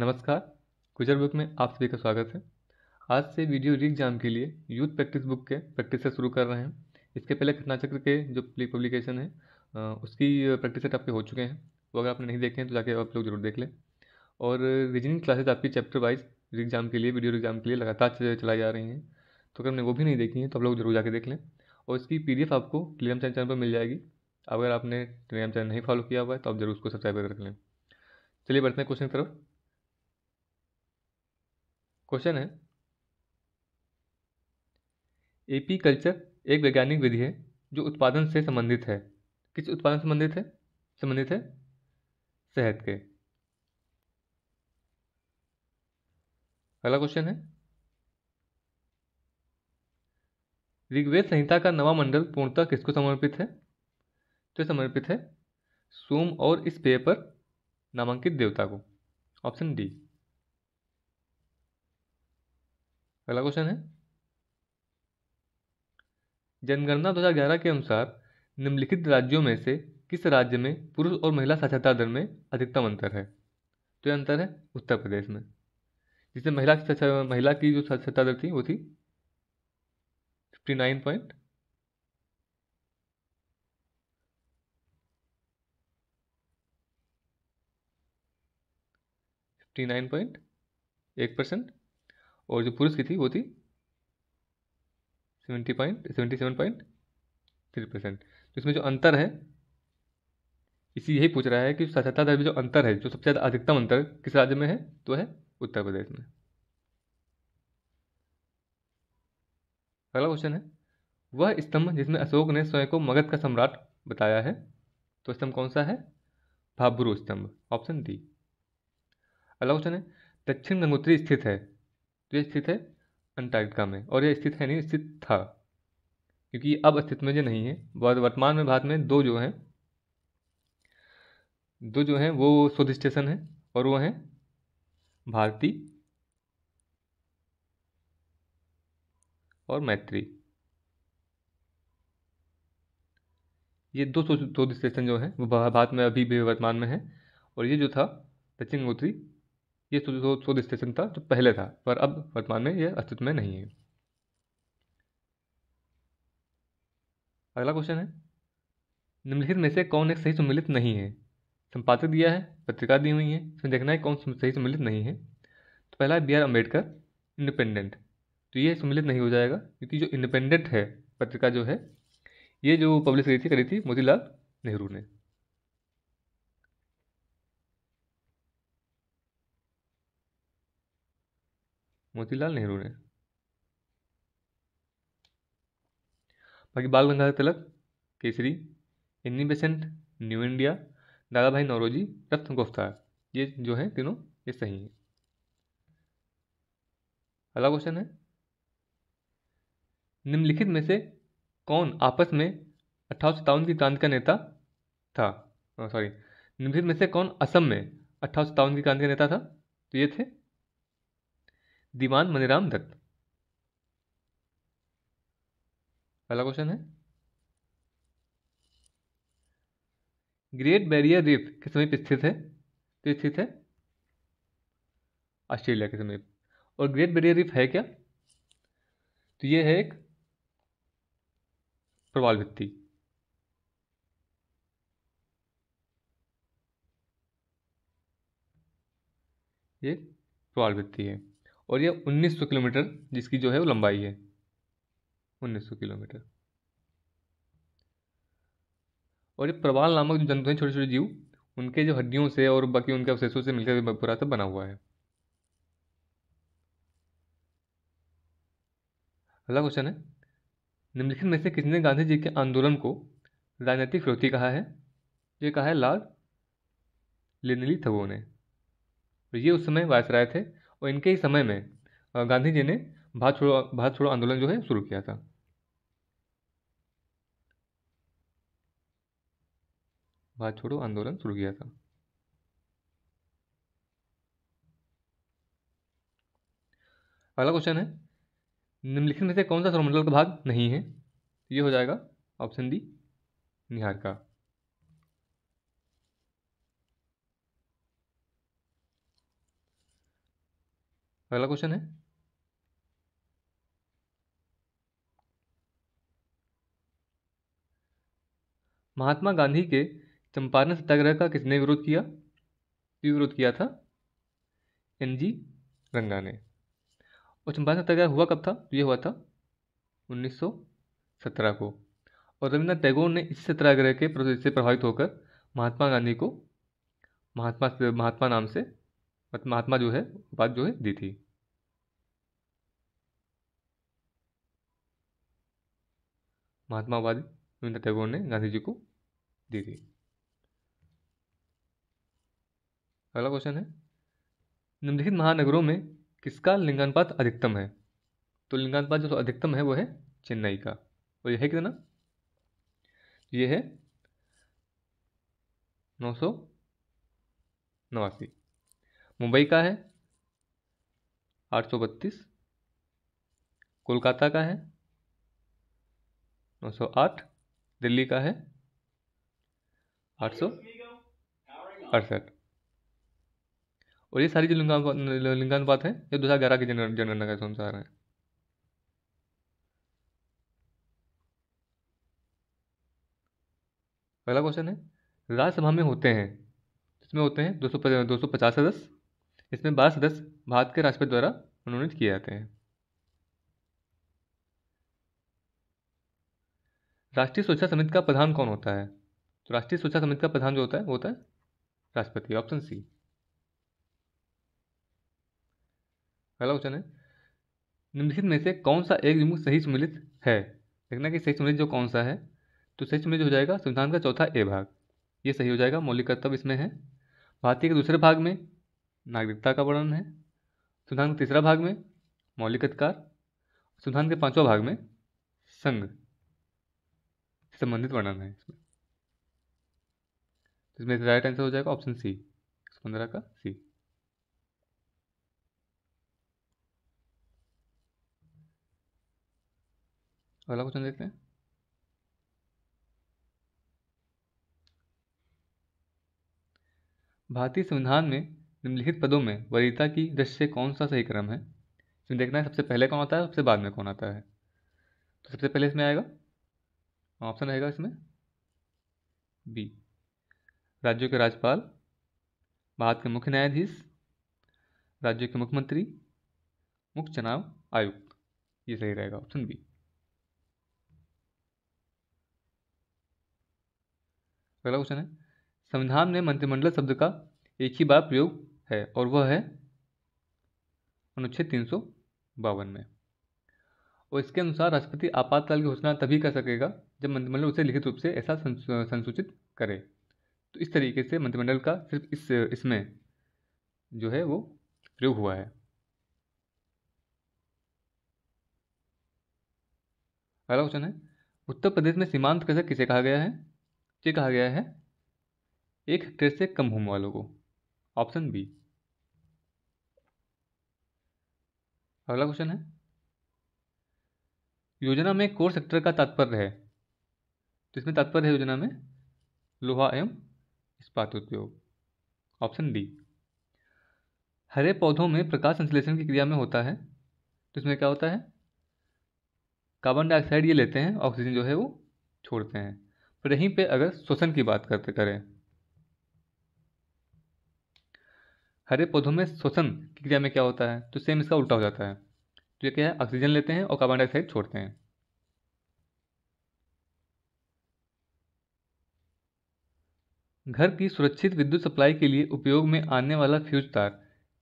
नमस्कार गुजर बुक में आप सभी का स्वागत है आज से वीडियो री एग्जाम के लिए यूथ प्रैक्टिस बुक के प्रैक्टिस से शुरू कर रहे हैं इसके पहले घटना चक्र के जो पब्लिकेशन है उसकी प्रैक्टिस सेट आपके हो चुके हैं वो अगर आपने नहीं देखे हैं तो जाके आप लोग जरूर देख लें और रीजनिंग क्लासेज आपकी चैप्टर वाइज री एग्जाम के लिए वीडियो एग्जाम के लिए लगातार चलाई जा रही हैं तो अगर हमने वो भी नहीं देखी है तो आप लोग जरूर जाके देख लें और इसकी पी आपको टेलीग्राम चैनल पर मिल जाएगी अगर आपने टेलीग्राम चैनल नहीं फॉलो किया हुआ है तो आप जरूर उसको सब्सक्राइब कर रख लें चलिए बढ़ते हैं क्वेश्चन की तरफ क्वेश्चन है एपी कल्चर एक वैज्ञानिक विधि है जो उत्पादन से संबंधित है किस उत्पादन संबंधित है संबंधित है शहद के अगला क्वेश्चन है ऋग्वेद संहिता का नवा मंडल पूर्णतः किसको समर्पित है तो समर्पित है सोम और इस पेय पर नामांकित देवता को ऑप्शन डी पहला क्वेश्चन है जनगणना 2011 के अनुसार निम्नलिखित राज्यों में से किस राज्य में पुरुष और महिला साक्षरता दर में अधिकतम अंतर है तो यह अंतर है उत्तर प्रदेश में जिसमें महिला की महिला की जो साक्षरता दर थी वो थी fifty nine point fifty nine point एक परसेंट और जो पुरुष की थी वो थी seventy point seventy seven point three percent तो इसमें जो अंतर है इसी यही पूछ रहा है कि साक्षरता दर में जो अंतर है जो सबसे ज़्यादा अधिकतम अंतर किस राज्य में है तो है उत्तर प्रदेश में अगला क्वेश्चन है वह स्तंभ जिसमें अशोक ने स्वयं को मगध का सम्राट बताया है तो स्तंभ कौन सा है भाब्रू स्तंभ ऑप्शन डी अगला क्वेश्चन है दक्षिण गंगोत्री स्थित है तो ये स्थित है अंटार्कटिका में और यह स्थित है नहीं स्थित था क्योंकि अब अस्तित्व में जो नहीं है वर्तमान में भारत में दो जो हैं दो जो हैं वो शोध स्टेशन हैं और वो हैं भारती और मैत्री ये दो शोध स्टेशन जो हैं वो भारत में अभी भी वर्तमान में हैं और ये जो था दक्षिण गोत्री ये शोध स्टेशन था जो पहले था पर अब वर्तमान में यह अस्तित्व में नहीं है अगला क्वेश्चन है निम्नलिखित में से कौन एक सही सम्मिलित नहीं है संपादक दिया है पत्रिका दी हुई है इसमें देखना है कौन सही सम्मिलित नहीं है तो पहला है बी आर अम्बेडकर इंडिपेंडेंट तो ये सम्मिलित नहीं हो जाएगा क्योंकि जो इंडिपेंडेंट है पत्रिका जो है ये जो पब्लिश करी थी करी थी मोतीलाल नेहरू ने मोतीलाल नेहरू ने बाकी बाल गंगाधर तिलक केसरी इन्नी बेसेंट न्यू इंडिया दादा भाई नौरोजी रत्न गुफ्तार ये जो है तीनों ये सही हैं अगला क्वेश्चन है निम्नलिखित में से कौन आपस में अठारह की क्रांति का नेता था सॉरी निम्नलिखित में से कौन असम में अठारह की क्रांति का नेता था तो ये थे दीवान मनीराम दत्त पहला क्वेश्चन है ग्रेट बैरियर रीफ के समीप स्थित है तो स्थित है ऑस्ट्रेलिया के समीप और ग्रेट बैरियर रीफ है क्या तो ये है एक प्रवाल भित्ति ये प्रवाल भित्ति है और यह 1900 किलोमीटर जिसकी जो है वो लंबाई है 1900 किलोमीटर और ये प्रवाल नामक जो जंतु हैं छोटे छोटे जीव उनके जो हड्डियों से और बाकी उनके अवशेषों से मिलकर पूरा सब तो बना हुआ है अगला क्वेश्चन है निम्नलिखित में से किसने गांधी जी के आंदोलन को राजनीतिक फिरौती कहा है ये कहा है लाल लेनली थगो ने ये उस समय वायसराय थे और इनके ही समय में गांधी जी ने भारत छोड़ो भारत छोड़ो आंदोलन जो है शुरू किया था भारत छोड़ो आंदोलन शुरू किया था अगला क्वेश्चन है निम्नलिखित में से कौन सा सौरमंडल का भाग नहीं है ये हो जाएगा ऑप्शन डी निहार का अगला क्वेश्चन है महात्मा गांधी के चंपारण सत्याग्रह का किसने विरोध किया विरोध किया था एन जी रंगा ने और चंपारण सत्याग्रह हुआ कब था ये हुआ था 1917 को और रविन्द्रनाथ टैगोर ने इस सत्याग्रह के प्रोसेस से प्रभावित होकर महात्मा गांधी को महात्मा महात्मा नाम से महात्मा जो है बात जो है दी थी महात्मा उपाधि रविंद्रनाथ टैगोर ने गांधी जी को दी थी अगला क्वेश्चन है निम्नलिखित महानगरों में किसका लिंगानुपात अधिकतम है तो लिंगानुपात जो तो अधिकतम है वो है चेन्नई का और यह है कितना ये है नौ सौ नवासी मुंबई का है आठ सौ बत्तीस कोलकाता का है नौ सौ आठ दिल्ली का है आठ सौ अड़सठ और ये सारी जो लिंगानुपात है ये दो हज़ार ग्यारह के जनगणना के अनुसार है अगला क्वेश्चन है राज्यसभा में होते हैं जिसमें होते हैं दो सौ दो सौ पचास सदस्य इसमें बारह सदस्य भारत के राष्ट्रपति द्वारा मनोनीत किए जाते हैं राष्ट्रीय सुरक्षा समिति का प्रधान कौन होता है तो राष्ट्रीय सुरक्षा समिति का प्रधान जो होता है वो होता है राष्ट्रपति ऑप्शन सी अगला क्वेश्चन है निम्नलिखित में से कौन सा एक विमुख सही सम्मिलित है देखना कि सही सम्मिलित जो कौन सा है तो सही सम्मिलित हो जाएगा संविधान का चौथा ए भाग ये सही हो जाएगा मौलिक कर्तव्य इसमें है भारतीय के दूसरे भाग में नागरिकता का वर्णन है संविधान के तीसरा भाग में मौलिक अधिकार संविधान के पांचवा भाग में संघ संबंधित वर्णन है इसमें इसमें राइट आंसर हो जाएगा ऑप्शन सी पंद्रह का सी अगला क्वेश्चन देखते हैं भारतीय संविधान में निम्नलिखित पदों में वरीयता की दृष्टि से कौन सा सही क्रम है इसमें देखना है सबसे पहले कौन आता है सबसे बाद में कौन आता है तो सबसे पहले इसमें आएगा ऑप्शन रहेगा इसमें बी राज्यों के राज्यपाल भारत के मुख्य न्यायाधीश राज्यों के मुख्यमंत्री मुख्य चुनाव आयुक्त ये सही रहेगा ऑप्शन बी अगला क्वेश्चन है संविधान में मंत्रिमंडल शब्द का एक ही बार प्रयोग है और वह है अनुच्छेद तीन सौ बावन में और इसके अनुसार राष्ट्रपति आपातकाल की घोषणा तभी कर सकेगा जब मंत्रिमंडल उसे लिखित रूप से ऐसा संसूचित करे तो इस तरीके से मंत्रिमंडल का सिर्फ इस इसमें जो है वो प्रयोग हुआ है अगला क्वेश्चन है उत्तर प्रदेश में सीमांत कृषक किसे कहा गया है ये कहा गया है एक हेक्टेयर से कम भूमि वालों को ऑप्शन बी अगला क्वेश्चन है योजना में कोर सेक्टर का तात्पर्य है तो इसमें तात्पर्य है योजना में लोहा एवं इस्पात उद्योग ऑप्शन डी हरे पौधों में प्रकाश संश्लेषण की क्रिया में होता है तो इसमें क्या होता है कार्बन डाइऑक्साइड ये लेते हैं ऑक्सीजन जो है वो छोड़ते हैं पर यहीं पे अगर श्वसन की बात करते करें हरे पौधों में श्वसन की क्रिया में क्या होता है तो सेम इसका उल्टा हो जाता है तो ये क्या है ऑक्सीजन लेते हैं और कार्बन डाइऑक्साइड छोड़ते हैं घर की सुरक्षित विद्युत सप्लाई के लिए उपयोग में आने वाला फ्यूज तार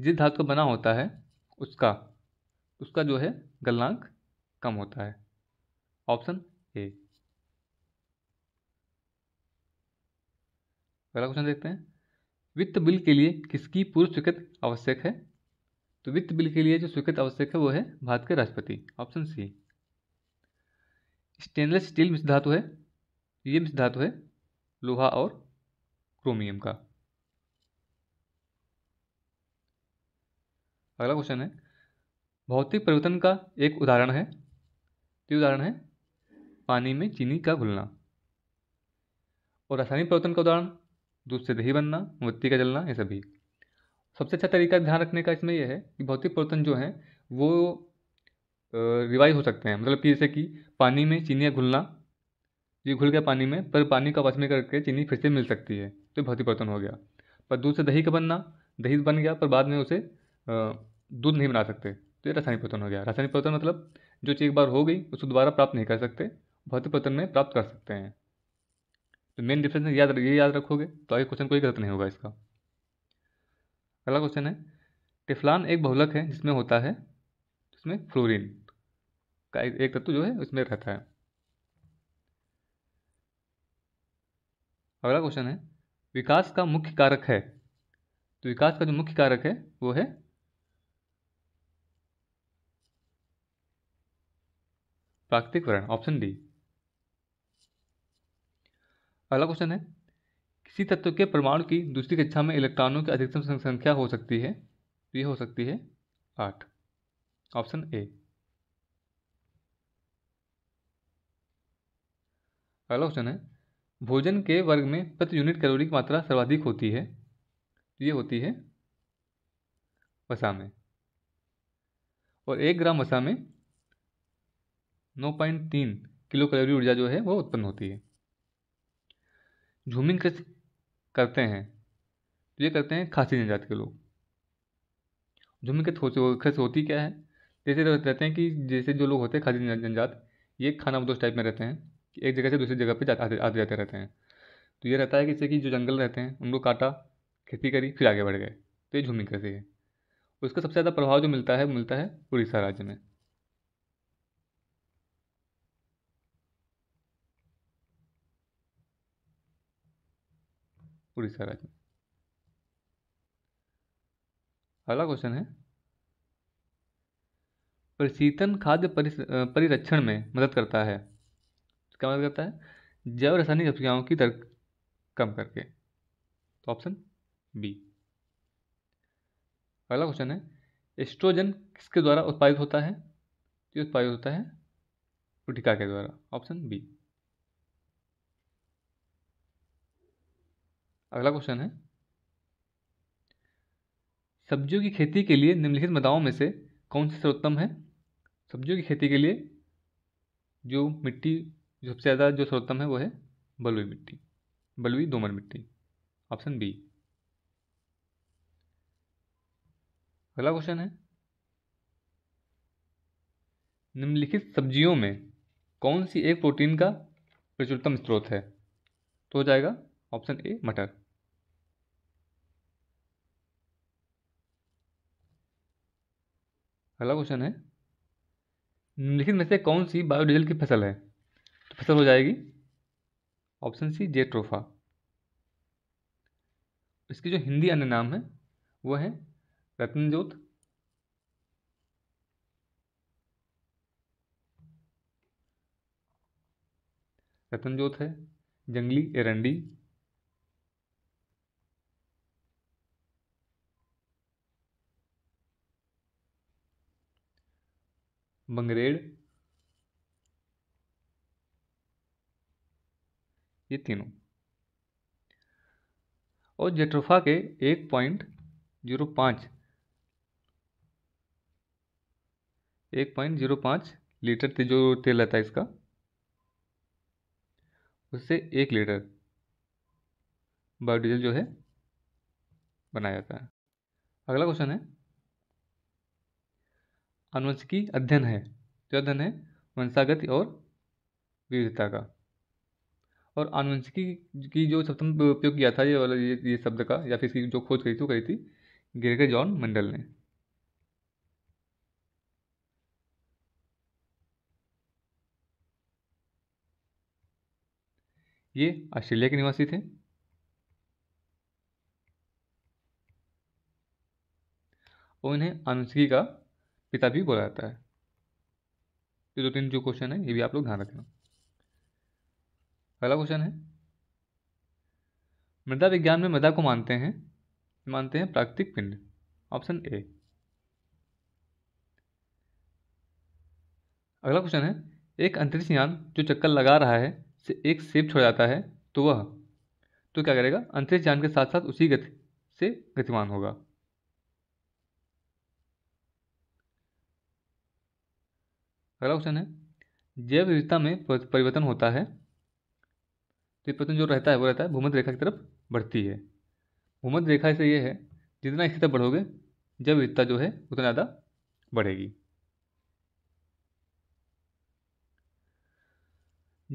जिस धातु का बना होता है उसका उसका जो है गलनांक कम होता है ऑप्शन ए अगला क्वेश्चन देखते हैं वित्त बिल के लिए किसकी पूर्व स्वीकृत आवश्यक है तो वित्त बिल के लिए जो स्वीकृत आवश्यक है वो है भारत के राष्ट्रपति ऑप्शन सी स्टेनलेस स्टील मिश्र धातु है ये मिश्र धातु है लोहा और क्रोमियम का अगला क्वेश्चन है भौतिक परिवर्तन का एक उदाहरण है तो उदाहरण है पानी में चीनी का घुलना और रासायनिक परिवर्तन का उदाहरण दूध से दही बनना मोती का जलना ये सभी सबसे अच्छा तरीका ध्यान रखने का इसमें यह है कि भौतिक परिवर्तन जो हैं वो रिवाइव हो सकते हैं मतलब कि जैसे कि पानी में चीनियाँ घुलना ये घुल गया पानी में पर पानी का वाष्पीय करके चीनी फिर से मिल सकती है तो भौतिक परिवर्तन हो गया पर दूध से दही का बनना दही बन गया पर बाद में उसे दूध नहीं बना सकते तो ये रासायनिक परिवर्तन हो गया रासायनिक परिवर्तन मतलब जो चीज़ एक बार हो गई उसको दोबारा प्राप्त नहीं कर सकते भौतिक परिवर्तन में प्राप्त कर सकते हैं तो मेन डिफरेंस याद ये याद रखोगे तो आगे क्वेश्चन कोई गलत नहीं होगा इसका अगला क्वेश्चन है टिफलान एक बहुलक है जिसमें होता है जिसमें फ्लोरीन का एक तत्व जो है उसमें रहता है अगला क्वेश्चन है विकास का मुख्य कारक है तो विकास का जो मुख्य कारक है वो है प्राकृतिक वर्ण ऑप्शन डी अगला क्वेश्चन है किसी तत्व के परमाणु की दूसरी कक्षा में इलेक्ट्रॉनों की अधिकतम संख्या हो सकती है तो ये हो सकती है आठ ऑप्शन ए अगला क्वेश्चन है भोजन के वर्ग में प्रति यूनिट कैलोरी की मात्रा सर्वाधिक होती है तो ये होती है वसा में और एक ग्राम वसा में 9.3 किलो कैलोरी ऊर्जा जो है वो उत्पन्न होती है झूमिंग कैसे करते हैं तो ये करते हैं खासी जनजाति के लोग झूमिंग कस होते खस होती क्या है जैसे रहते हैं कि जैसे जो लोग होते हैं खासी जनजात ये खाना बदोश टाइप में रहते हैं कि एक जगह से दूसरी जगह पर आते आते जाते रहते हैं तो ये रहता है कि जैसे कि जो जंगल रहते हैं उनको काटा खेती करी फिर आगे बढ़ गए तो ये झूमिंग कृषि है उसका सबसे ज़्यादा प्रभाव जो मिलता है मिलता है उड़ीसा राज्य में उड़ीसा राज्य में अगला क्वेश्चन है प्रशीतन खाद्य परिरक्षण में मदद करता है मतलब क्या मदद करता है जैव रासायनिक अपशियाओं की दर कम करके तो ऑप्शन बी अगला क्वेश्चन है एस्ट्रोजन किसके द्वारा उत्पादित होता है उत्पादित होता है पुटिका के द्वारा ऑप्शन बी अगला क्वेश्चन है सब्जियों की खेती के लिए निम्नलिखित मदाओं में से कौन सी सर्वोत्तम है सब्जियों की खेती के लिए जो मिट्टी जो सबसे ज़्यादा जो सर्वोत्तम है वो है बलुई मिट्टी बलुई दोमर मिट्टी ऑप्शन बी अगला क्वेश्चन है निम्नलिखित सब्जियों में कौन सी एक प्रोटीन का प्रचुरतम स्रोत है तो हो जाएगा ऑप्शन ए मटर अगला क्वेश्चन है निम्नलिखित हम्म, में से कौन सी बायोडीजल की फसल है तो फसल हो जाएगी ऑप्शन सी जेट्रोफा इसकी जो हिंदी अन्य नाम है वो है रत्नजोत रतनजोत है जंगली एरंडी मंगरेड़ ये तीनों और जेट्रोफा के एक पॉइंट जीरो पाँच एक पॉइंट जीरो पाँच लीटर जो तेल रहता है इसका उससे एक लीटर बायोडीजल जो है बनाया जाता है अगला क्वेश्चन है की अध्ययन है जो अध्ययन है वंशागति और विविधता का और आनुवंशिकी की जो सबसे उपयोग किया था ये वाला ये ये शब्द का या फिर इसकी जो खोज करी थी वो करी थी ग्रेगर जॉन मंडल ने ये ऑस्ट्रेलिया के निवासी थे और इन्हें आनुवंशिकी का पिता भी बोला जाता है ये दो तीन जो क्वेश्चन है ये भी आप लोग ध्यान रखना अगला क्वेश्चन है मृदा विज्ञान में मृदा को मानते हैं मानते हैं प्राकृतिक पिंड ऑप्शन ए अगला क्वेश्चन है एक अंतरिक्ष यान जो चक्कर लगा रहा है से एक सेब छोड़ जाता है तो वह तो क्या करेगा अंतरिक्ष यान के साथ साथ उसी गति से गतिमान होगा अगला क्वेश्चन है जैव विविधता में परिवर्तन होता है तो परिवर्तन जो रहता है वो रहता है भूमध्य रेखा की तरफ बढ़ती है भूमध्य रेखा से ये है जितना इसकी तरफ बढ़ोगे जैव विविधता जो है उतना ज़्यादा बढ़ेगी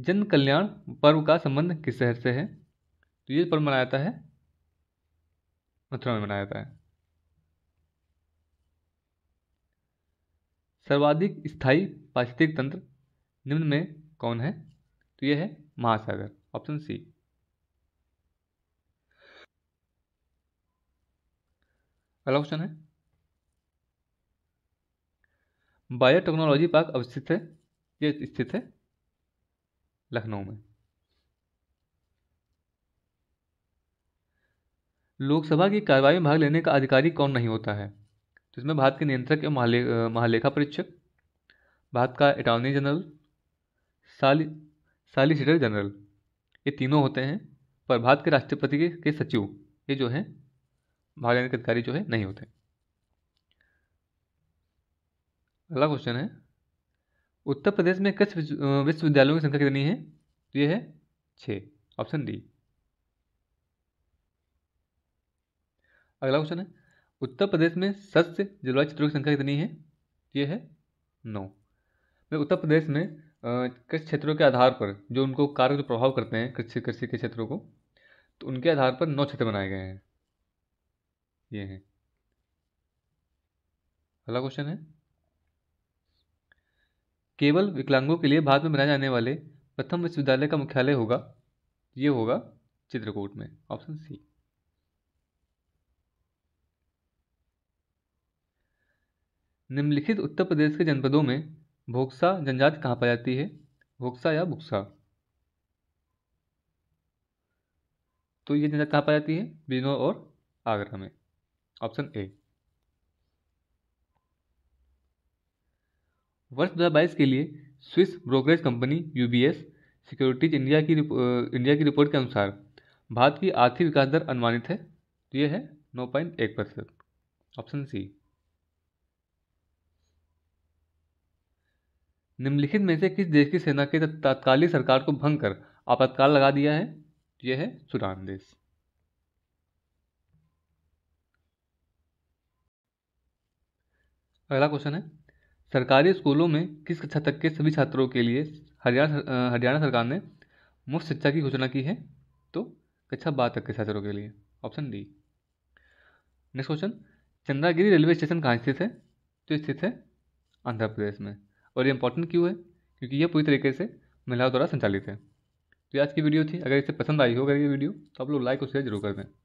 जन कल्याण पर्व का संबंध किस शहर से है तो ये पर्व मनाया जाता है मथुरा में मनाया जाता है सर्वाधिक स्थायी पारिस्थितिक तंत्र निम्न में कौन है तो यह है महासागर ऑप्शन सी अगला क्वेश्चन है बायोटेक्नोलॉजी पार्क अवस्थित है यह स्थित है लखनऊ में लोकसभा की कार्रवाई में भाग लेने का अधिकारी कौन नहीं होता है तो इसमें भारत के नियंत्रक एवं महाले महालेखा परीक्षक भारत का अटॉर्नी जनरल साली सालिसिटर जनरल ये तीनों होते हैं पर भारत के राष्ट्रपति के, के सचिव ये जो हैं के अधिकारी जो है नहीं होते अगला क्वेश्चन है उत्तर प्रदेश में कृषि विश्वविद्यालयों की संख्या कितनी है तो ये है छः ऑप्शन डी अगला क्वेश्चन है उत्तर प्रदेश में सस्य जलवायु क्षेत्रों की संख्या कितनी है ये है नौ मैं उत्तर प्रदेश में कृषि क्षेत्रों के आधार पर जो उनको कार्य जो प्रभाव करते हैं कृषि कृषि के क्षेत्रों को तो उनके आधार पर नौ क्षेत्र बनाए गए हैं ये हैं अगला क्वेश्चन है केवल विकलांगों के लिए भारत में बनाए जाने वाले प्रथम विश्वविद्यालय का मुख्यालय होगा ये होगा चित्रकूट में ऑप्शन सी निम्नलिखित उत्तर प्रदेश के जनपदों में भोक्सा जनजाति कहाँ पाई जाती है भोक्सा या भुक्सा तो ये जनजाति कहाँ पाई जाती है बिजनौर और आगरा में ऑप्शन ए वर्ष 2022 के लिए Swiss brokerage company UBS securities India की इंडिया की रिपोर्ट के अनुसार भारत की आर्थिक विकास दर अनुमानित है तो है नौ पॉइंट एक प्रतिशत ऑप्शन सी निम्नलिखित में से किस देश की सेना के तत्कालीन सरकार को भंग कर आपातकाल लगा दिया है यह है सूडान देश अगला क्वेश्चन है सरकारी स्कूलों में किस कक्षा तक के सभी छात्रों के लिए हरियाणा हरियाणा सरकार ने मुफ्त शिक्षा की घोषणा की है तो कक्षा बारह तक के छात्रों के लिए option D next question Chandragiri railway station कहाँ स्थित है तो स्थित है आंध्र प्रदेश में और ये इंपॉर्टेंट क्यों है क्योंकि ये पूरी तरीके से महिलाओं द्वारा संचालित है तो आज की वीडियो थी अगर इसे पसंद आई हो अगर ये वीडियो तो आप लोग लाइक और शेयर जरूर कर दें